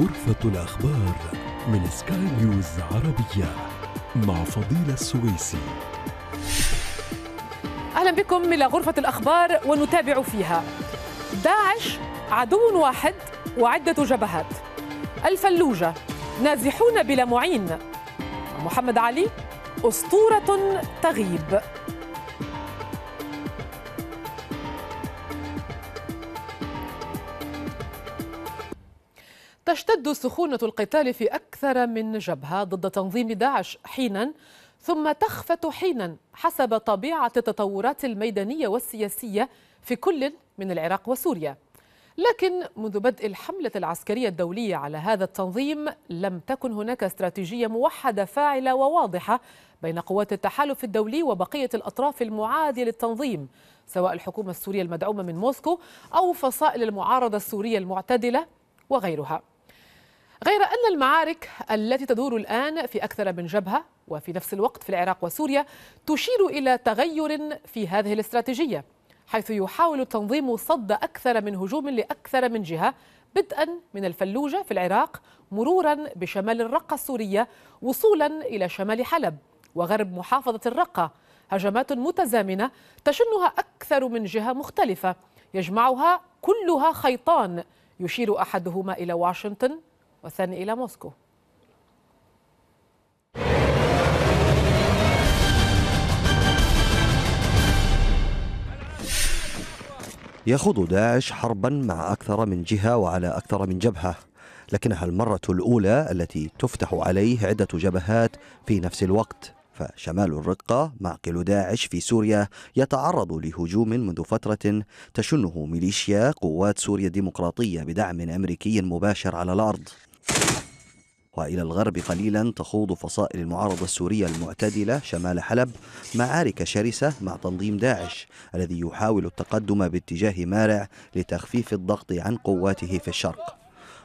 غرفة الأخبار من سكاي نيوز عربية مع فضيلة السويسي أهلا بكم إلى غرفة الأخبار ونتابع فيها داعش عدو واحد وعدة جبهات الفلوجة نازحون بلا معين محمد علي أسطورة تغيب تشتد سخونة القتال في أكثر من جبهة ضد تنظيم داعش حينا ثم تخفت حينا حسب طبيعة التطورات الميدانية والسياسية في كل من العراق وسوريا لكن منذ بدء الحملة العسكرية الدولية على هذا التنظيم لم تكن هناك استراتيجية موحدة فاعلة وواضحة بين قوات التحالف الدولي وبقية الأطراف المعادية للتنظيم سواء الحكومة السورية المدعومة من موسكو أو فصائل المعارضة السورية المعتدلة وغيرها غير أن المعارك التي تدور الآن في أكثر من جبهة وفي نفس الوقت في العراق وسوريا تشير إلى تغير في هذه الاستراتيجية حيث يحاول التنظيم صد أكثر من هجوم لأكثر من جهة بدءا من الفلوجة في العراق مرورا بشمال الرقة السورية وصولا إلى شمال حلب وغرب محافظة الرقة هجمات متزامنة تشنها أكثر من جهة مختلفة يجمعها كلها خيطان يشير أحدهما إلى واشنطن والثاني إلى موسكو يخوض داعش حربا مع أكثر من جهة وعلى أكثر من جبهة لكنها المرة الأولى التي تفتح عليه عدة جبهات في نفس الوقت فشمال الرقة معقل داعش في سوريا يتعرض لهجوم منذ فترة تشنه ميليشيا قوات سوريا الديمقراطية بدعم أمريكي مباشر على الأرض وإلى الغرب قليلا تخوض فصائل المعارضة السورية المعتدلة شمال حلب معارك شرسة مع تنظيم داعش الذي يحاول التقدم باتجاه مارع لتخفيف الضغط عن قواته في الشرق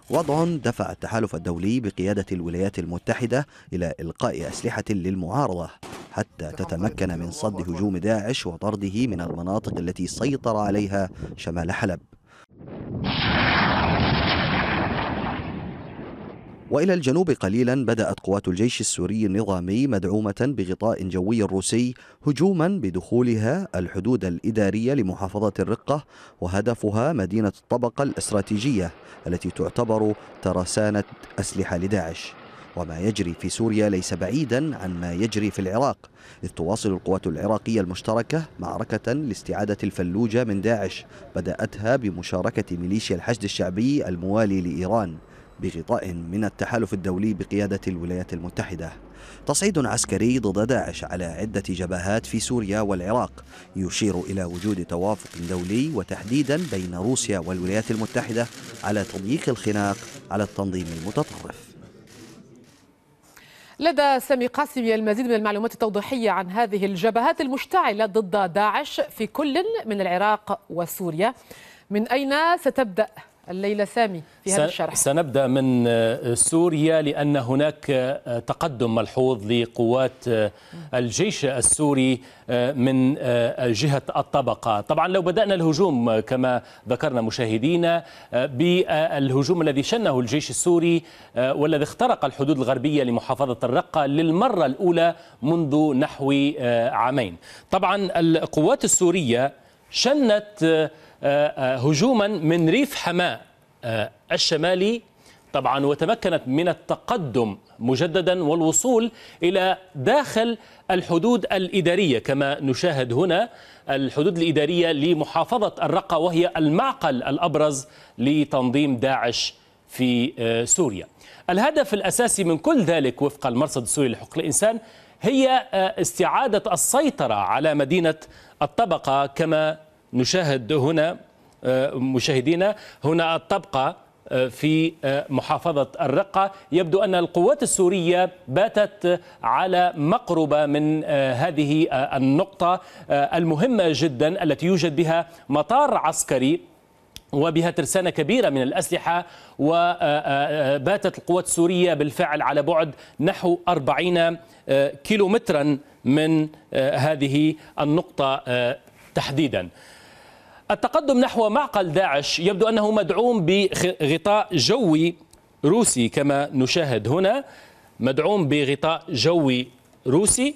وضع دفع التحالف الدولي بقيادة الولايات المتحدة إلى إلقاء أسلحة للمعارضة حتى تتمكن من صد هجوم داعش وطرده من المناطق التي سيطر عليها شمال حلب والى الجنوب قليلا بدات قوات الجيش السوري النظامي مدعومه بغطاء جوي روسي هجوما بدخولها الحدود الاداريه لمحافظه الرقه وهدفها مدينه الطبقه الاستراتيجيه التي تعتبر ترسانه اسلحه لداعش وما يجري في سوريا ليس بعيدا عن ما يجري في العراق إذ تواصل القوات العراقية المشتركة معركة لاستعادة الفلوجة من داعش بدأتها بمشاركة ميليشيا الحشد الشعبي الموالي لإيران بغطاء من التحالف الدولي بقيادة الولايات المتحدة تصعيد عسكري ضد داعش على عدة جبهات في سوريا والعراق يشير إلى وجود توافق دولي وتحديدا بين روسيا والولايات المتحدة على تضييق الخناق على التنظيم المتطرف لدى سامي قاسمي المزيد من المعلومات التوضيحية عن هذه الجبهات المشتعلة ضد داعش في كل من العراق وسوريا من أين ستبدأ الليلة سامي في هذا الشرح سنبدأ من آه، سوريا لأن هناك آه، تقدم ملحوظ لقوات آه، الجيش السوري من جهة الطبقة طبعا لو بدأنا الهجوم كما ذكرنا مشاهدينا بالهجوم الذي شنه الجيش السوري والذي اخترق الحدود الغربية لمحافظة الرقة للمرة الأولى منذ نحو عامين طبعا القوات السورية شنت آه، آه، هجوما من ريف حماة آه، الشمالي طبعا وتمكنت من التقدم مجددا والوصول الى داخل الحدود الاداريه كما نشاهد هنا الحدود الاداريه لمحافظه الرقه وهي المعقل الابرز لتنظيم داعش في سوريا. الهدف الاساسي من كل ذلك وفق المرصد السوري لحقوق الانسان هي استعاده السيطره على مدينه الطبقه كما نشاهد هنا آه، مشاهدينا هنا الطبقة آه، في آه، محافظة الرقة يبدو أن القوات السورية باتت على مقربة من هذه النقطة المهمة جدا التي يوجد بها مطار عسكري وبها ترسانة كبيرة من الأسلحة وباتت القوات السورية بالفعل على بعد نحو 40 كيلومترا من هذه النقطة تحديدا التقدم نحو معقل داعش يبدو أنه مدعوم بغطاء جوي روسي كما نشاهد هنا مدعوم بغطاء جوي روسي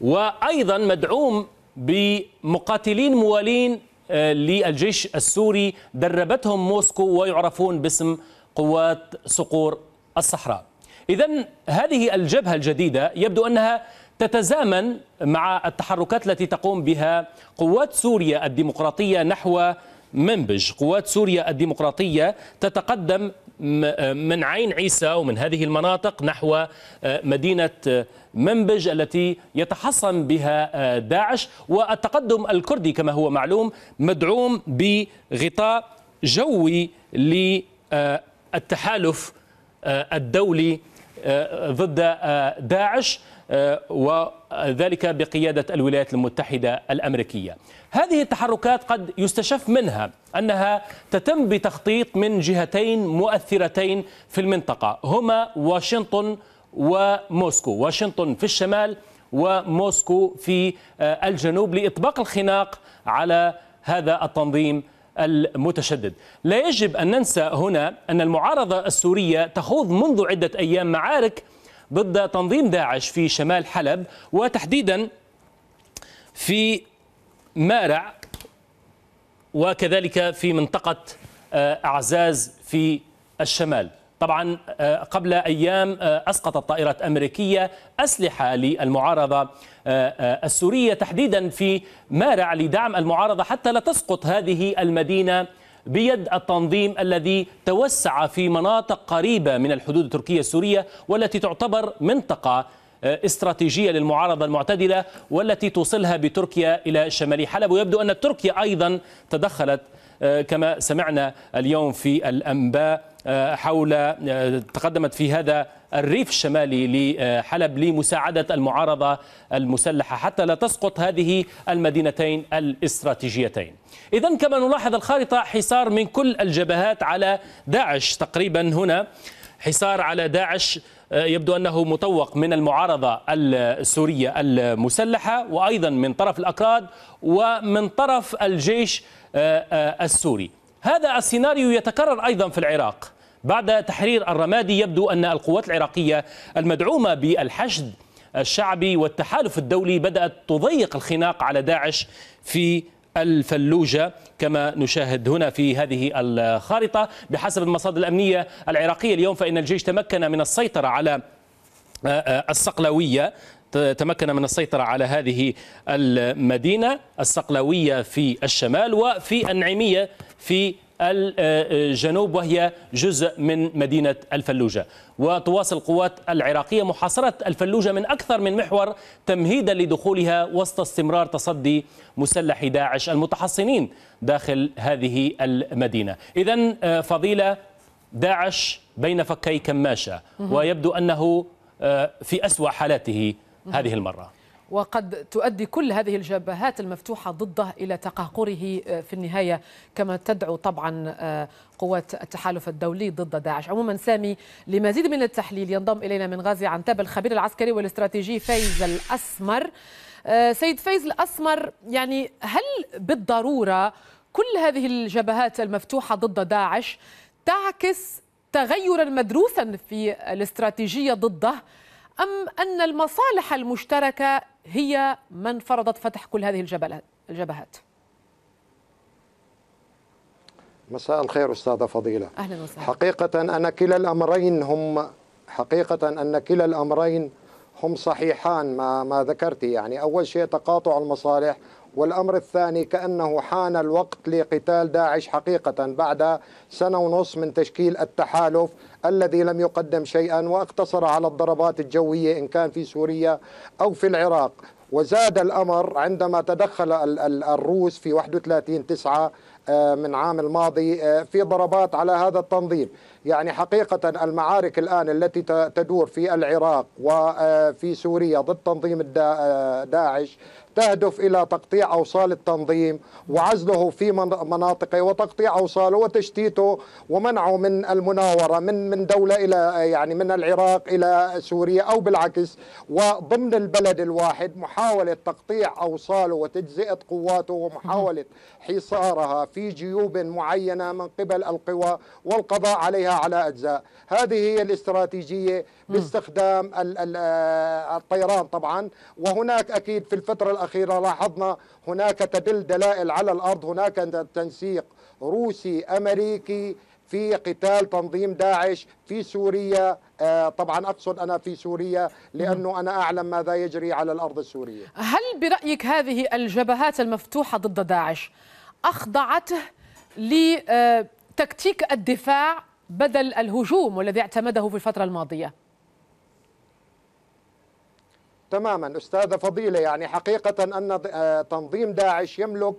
وأيضا مدعوم بمقاتلين موالين آه، للجيش السوري دربتهم موسكو ويعرفون باسم قوات صقور الصحراء إذا هذه الجبهة الجديدة يبدو أنها تتزامن مع التحركات التي تقوم بها قوات سوريا الديمقراطية نحو منبج قوات سوريا الديمقراطية تتقدم من عين عيسى ومن هذه المناطق نحو آه، مدينة آه، منبج التي يتحصن بها آه، داعش والتقدم الكردي كما هو معلوم مدعوم بغطاء جوي للتحالف الدولي آه، ضد آه، داعش آه، وذلك بقيادة الولايات المتحدة الأمريكية هذه التحركات قد يستشف منها أنها تتم بتخطيط من جهتين مؤثرتين في المنطقة هما واشنطن وموسكو واشنطن في الشمال وموسكو في الجنوب لإطباق الخناق على هذا التنظيم المتشدد لا يجب أن ننسى هنا أن المعارضة السورية تخوض منذ عدة أيام معارك ضد تنظيم داعش في شمال حلب وتحديدا في مارع وكذلك في منطقة آه، أعزاز في الشمال طبعا آه، قبل أيام آه، أسقطت طائرات أمريكية أسلحة للمعارضة آه، السورية تحديدا في مارع لدعم المعارضة حتى لا تسقط هذه المدينة بيد التنظيم الذي توسع في مناطق قريبة من الحدود التركية السورية والتي تعتبر منطقة استراتيجية للمعارضة المعتدلة والتي توصلها بتركيا إلى شمال حلب ويبدو أن تركيا أيضا تدخلت آه، كما سمعنا اليوم في الأنباء آه، حول آه، تقدمت في هذا الريف الشمالي لحلب لمساعدة المعارضة المسلحة حتى لا تسقط هذه المدينتين الاستراتيجيتين إذا كما نلاحظ الخارطة حصار من كل الجبهات على داعش تقريبا هنا حصار على داعش آه، يبدو أنه مطوق من المعارضة السورية المسلحة وأيضا من طرف الأكراد ومن طرف الجيش آه، آه، السوري هذا السيناريو يتكرر أيضا في العراق بعد تحرير الرمادي يبدو أن القوات العراقية المدعومة بالحشد الشعبي والتحالف الدولي بدأت تضيق الخناق على داعش في الفلوجة كما نشاهد هنا في هذه الخارطة بحسب المصادر الأمنية العراقية اليوم فإن الجيش تمكن من السيطرة على آه، آه، الصقلوية تمكن من السيطرة على هذه المدينة الصقلوية في الشمال وفي النعيمية في الجنوب وهي جزء من مدينة الفلوجة وتواصل القوات العراقية محاصرة الفلوجة من أكثر من محور تمهيدا لدخولها وسط استمرار تصدي مسلح داعش المتحصنين داخل هذه المدينة إذا آه، فضيلة داعش بين فكي كماشة ويبدو أنه آه، في أسوأ حالاته هذه المرة وقد تؤدي كل هذه الجبهات المفتوحة ضده إلى تقهقره آه، في النهاية كما تدعو طبعا آه، قوات التحالف الدولي ضد داعش عموما سامي لمزيد من التحليل ينضم إلينا من غازي تاب الخبير العسكري والاستراتيجي فايز الأسمر آه، سيد فايز الأسمر يعني هل بالضرورة كل هذه الجبهات المفتوحة ضد داعش تعكس تغيرا مدروسا في الاستراتيجية ضده أم أن المصالح المشتركة هي من فرضت فتح كل هذه الجبهات مساء الخير أستاذة فضيلة أهلا وسهلا حقيقة أن كلا الأمرين هم حقيقة أن كلا الأمرين هم صحيحان ما ما ذكرتي يعني أول شيء تقاطع المصالح والأمر الثاني كأنه حان الوقت لقتال داعش حقيقة بعد سنة ونص من تشكيل التحالف الذي لم يقدم شيئا واقتصر على الضربات الجوية إن كان في سوريا أو في العراق وزاد الأمر عندما تدخل الروس في 31 تسعة آه، من عام الماضي آه، في ضربات على هذا التنظيم يعني حقيقة المعارك الآن التي تدور في العراق وفي آه، سوريا ضد تنظيم آه، داعش تهدف إلى تقطيع أوصال التنظيم وعزله في مناطقه وتقطيع أوصاله وتشتيته ومنعه من المناورة من من دولة إلى آه، يعني من العراق إلى سوريا أو بالعكس وضمن البلد الواحد محاولة تقطيع أوصاله وتجزئة قواته ومحاولة حصارها في جيوب معينة من قبل القوى والقضاء عليها على أجزاء هذه هي الاستراتيجية باستخدام آه، الطيران طبعا وهناك أكيد في الفترة الأخيرة لاحظنا هناك تدل دلائل على الأرض هناك تنسيق روسي أمريكي في قتال تنظيم داعش في سوريا آه، طبعا اقصد انا في سوريا لانه انا اعلم ماذا يجري على الارض السوريه. هل برايك هذه الجبهات المفتوحه ضد داعش اخضعته لتكتيك الدفاع بدل الهجوم والذي اعتمده في الفترة الماضية تماما أستاذة فضيلة يعني حقيقة أن آه، تنظيم داعش يملك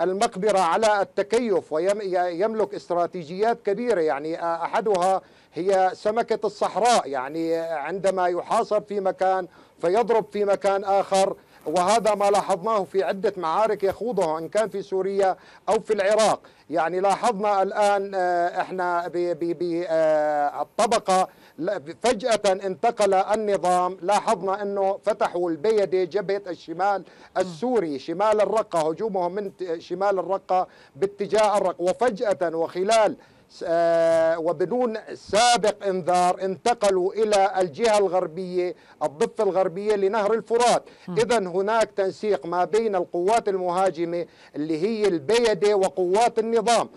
المقدرة على التكيف ويملك استراتيجيات كبيرة يعني آه، أحدها هي سمكة الصحراء يعني آه، عندما يحاصر في مكان فيضرب في مكان آخر وهذا ما لاحظناه في عدة معارك يخوضها إن كان في سوريا أو في العراق يعني لاحظنا الآن آه، إحنا بالطبقة آه، فجأة انتقل النظام لاحظنا أنه فتحوا البيدة جبهة الشمال السوري شمال الرقة هجومهم من شمال الرقة باتجاه الرقة وفجأة وخلال آه، وبدون سابق انذار انتقلوا الى الجهه الغربيه الضفه الغربيه لنهر الفرات اذا هناك تنسيق ما بين القوات المهاجمه اللي هي البيده وقوات النظام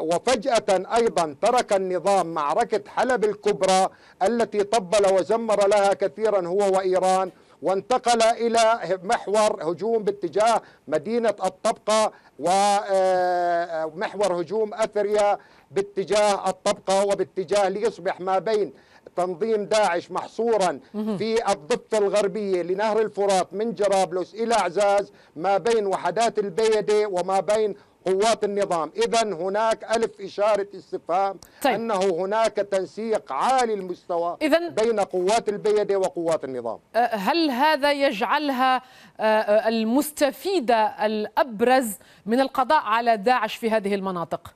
وفجاه ايضا ترك النظام معركه حلب الكبرى التي طبل وزمر لها كثيرا هو وايران وانتقل إلى محور هجوم باتجاه مدينة الطبقة ومحور آه، آه، هجوم أثريا باتجاه الطبقة وباتجاه ليصبح ما بين تنظيم داعش محصورا في الضفة الغربية لنهر الفرات من جرابلس إلى عزاز ما بين وحدات البيدة وما بين قوات النظام إذا هناك ألف إشارة استفهام طيب. أنه هناك تنسيق عالي المستوى إذن بين قوات البيدة وقوات النظام أه، هل هذا يجعلها أه، أه، المستفيدة الأبرز من القضاء على داعش في هذه المناطق؟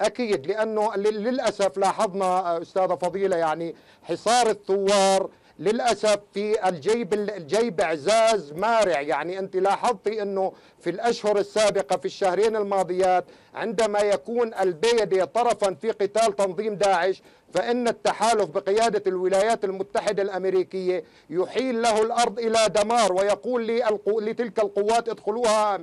أكيد لأنه للأسف لاحظنا أستاذة فضيلة يعني حصار الثوار للاسف في الجيب الجيب اعزاز مارع يعني انت لاحظتي انه في الاشهر السابقه في الشهرين الماضيات عندما يكون البيدي طرفا في قتال تنظيم داعش فإن التحالف بقيادة الولايات المتحدة الأمريكية يحيل له الأرض إلى دمار ويقول للقو... لتلك القوات ادخلوها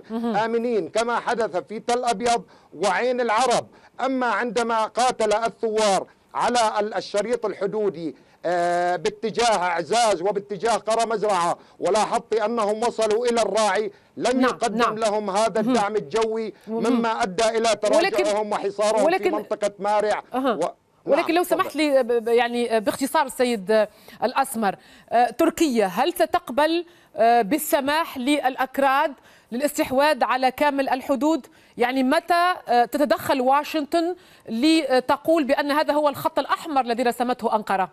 آمنين كما حدث في تل أبيض وعين العرب أما عندما قاتل الثوار على الشريط الحدودي آه، باتجاه اعزاز وباتجاه قرى مزرعه ولاحظت انهم وصلوا الى الراعي لم نعم يقدم نعم لهم هذا الدعم الجوي مما ادى الى تراجعهم وحصارهم ولكن في منطقه مارع أه. و... نعم، ولكن لو سمحت لي يعني باختصار السيد الاسمر آه، تركيا هل ستقبل آه، بالسماح للاكراد للاستحواذ على كامل الحدود يعني متى تتدخل واشنطن لتقول بان هذا هو الخط الاحمر الذي رسمته انقره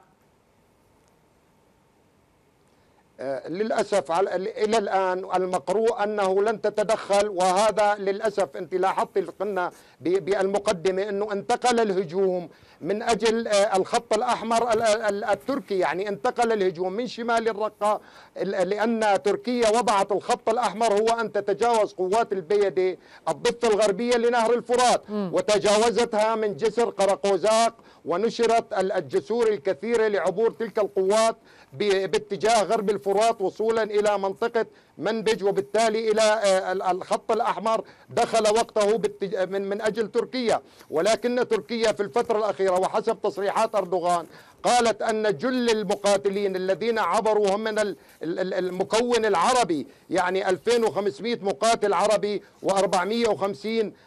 آه، للأسف إلى الآن المقروء أنه لن تتدخل وهذا للأسف أنت لاحظت قلنا بالمقدمة أنه انتقل الهجوم من أجل آه، الخط الأحمر التركي يعني انتقل الهجوم من شمال الرقة لأن تركيا وضعت الخط الأحمر هو أن تتجاوز قوات البيدة الضفة الغربية لنهر الفرات وتجاوزتها من جسر قرقوزاق ونشرت الجسور الكثيرة لعبور تلك القوات باتجاه غرب الفرات وصولا إلى منطقة منبج وبالتالي إلى آه، الخط الأحمر دخل وقته من أجل تركيا ولكن تركيا في الفترة الأخيرة وحسب تصريحات أردوغان قالت أن جل المقاتلين الذين عبروا هم من المكون العربي يعني 2500 مقاتل عربي و450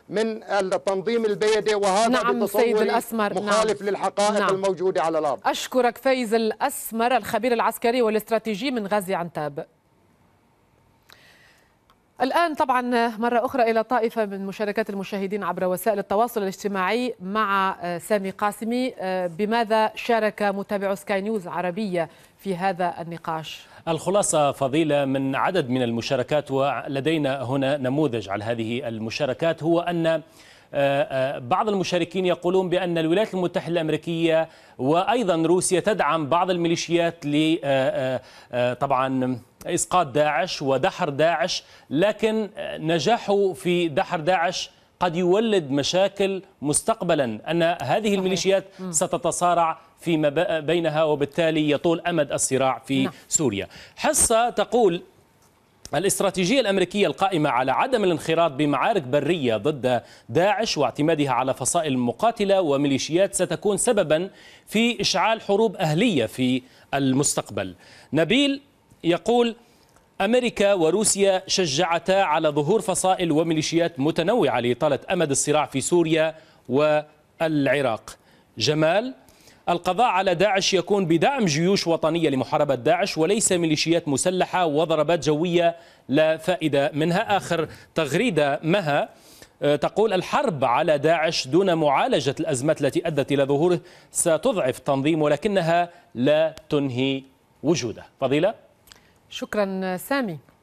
من التنظيم البيدي وهذا نعم بتصور سيد الأسمر مخالف نعم. للحقائق نعم. الموجودة على الأرض أشكرك فايز الأسمر الخبير العسكري والاستراتيجي من غازي عنتاب الآن طبعا مرة أخرى إلى طائفة من مشاركات المشاهدين عبر وسائل التواصل الاجتماعي مع آه، سامي قاسمي آه، بماذا شارك متابع سكاي نيوز عربية في هذا النقاش الخلاصة فضيلة من عدد من المشاركات ولدينا هنا نموذج على هذه المشاركات هو أن آه، آه، بعض المشاركين يقولون بأن الولايات المتحدة الأمريكية وأيضا روسيا تدعم بعض الميليشيات ل آه، طبعا إسقاط داعش ودحر داعش لكن نجاحه في دحر داعش قد يولد مشاكل مستقبلا أن هذه الميليشيات ستتصارع فيما بينها وبالتالي يطول أمد الصراع في نعم. سوريا حصة تقول الاستراتيجية الأمريكية القائمة على عدم الانخراط بمعارك برية ضد داعش واعتمادها على فصائل مقاتلة وميليشيات ستكون سببا في إشعال حروب أهلية في المستقبل نبيل يقول أمريكا وروسيا شجعتا على ظهور فصائل وميليشيات متنوعة لإطالة أمد الصراع في سوريا والعراق جمال القضاء على داعش يكون بدعم جيوش وطنية لمحاربة داعش وليس ميليشيات مسلحة وضربات جوية لا فائدة منها آخر تغريدة مها آه، تقول الحرب على داعش دون معالجة الأزمات التي أدت إلى ظهوره ستضعف التنظيم ولكنها لا تنهي وجوده فضيلة شكرا سامي